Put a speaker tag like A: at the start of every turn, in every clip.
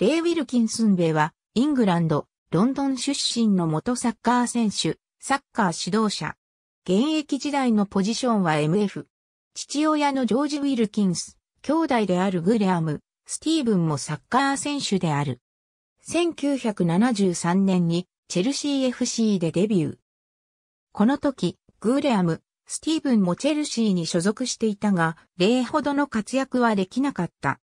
A: レイ・ウィルキンスンベは、イングランド、ロンドン出身の元サッカー選手、サッカー指導者。現役時代のポジションは MF。父親のジョージ・ウィルキンス、兄弟であるグレアム、スティーブンもサッカー選手である。1973年にチェルシー FC でデビュー。この時、グレアム、スティーブンもチェルシーに所属していたが、例ほどの活躍はできなかった。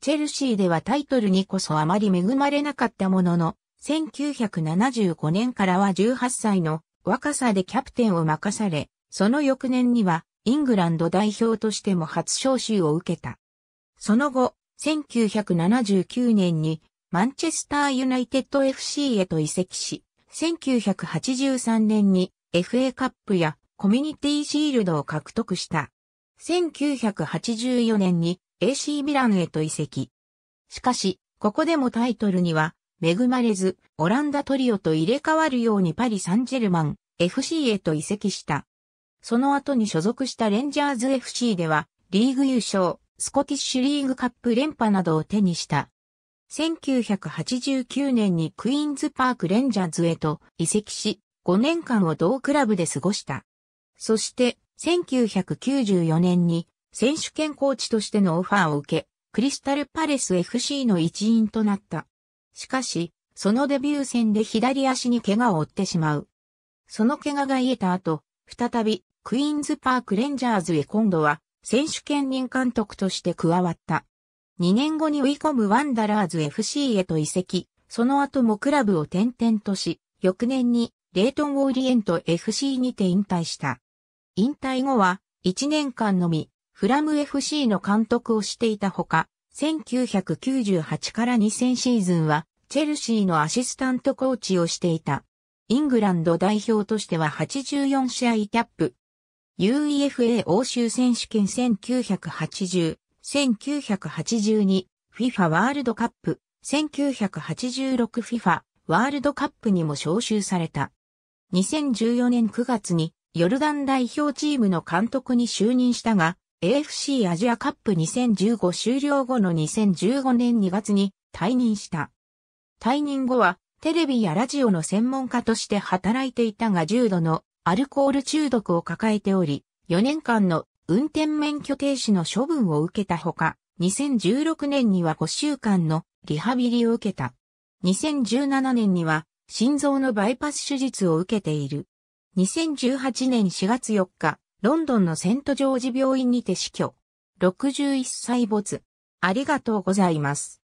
A: チェルシーではタイトルにこそあまり恵まれなかったものの、1975年からは18歳の若さでキャプテンを任され、その翌年にはイングランド代表としても初招集を受けた。その後、1979年にマンチェスターユナイテッド FC へと移籍し、1983年に FA カップやコミュニティシールドを獲得した。1984年に AC ミランへと移籍。しかし、ここでもタイトルには恵まれず、オランダトリオと入れ替わるようにパリ・サンジェルマン FC へと移籍した。その後に所属したレンジャーズ FC では、リーグ優勝、スコティッシュリーグカップ連覇などを手にした。1989年にクイーンズパークレンジャーズへと移籍し、5年間を同クラブで過ごした。そして、1994年に選手権コーチとしてのオファーを受け、クリスタルパレス FC の一員となった。しかし、そのデビュー戦で左足に怪我を負ってしまう。その怪我が癒えた後、再びクイーンズパークレンジャーズへ今度は選手権任監督として加わった。2年後に追い込むワンダラーズ FC へと移籍、その後もクラブを転々とし、翌年にレイトン・オーリエント FC にて引退した。引退後は1年間のみ、フラム FC の監督をしていたほか、1998から2000シーズンは、チェルシーのアシスタントコーチをしていた。イングランド代表としては84試合キャップ。UEFA 欧州選手権1980、1982、FIFA ワールドカップ、1986FIFA ワールドカップにも招集された。2014年9月にヨルダン代表チームの監督に就任したが、AFC アジアカップ2015終了後の2015年2月に退任した。退任後はテレビやラジオの専門家として働いていたが重度のアルコール中毒を抱えており、4年間の運転免許停止の処分を受けたほか、2016年には5週間のリハビリを受けた。2017年には心臓のバイパス手術を受けている。2018年4月4日、ロンドンのセントジョージ病院にて死去。61歳没。ありがとうございます。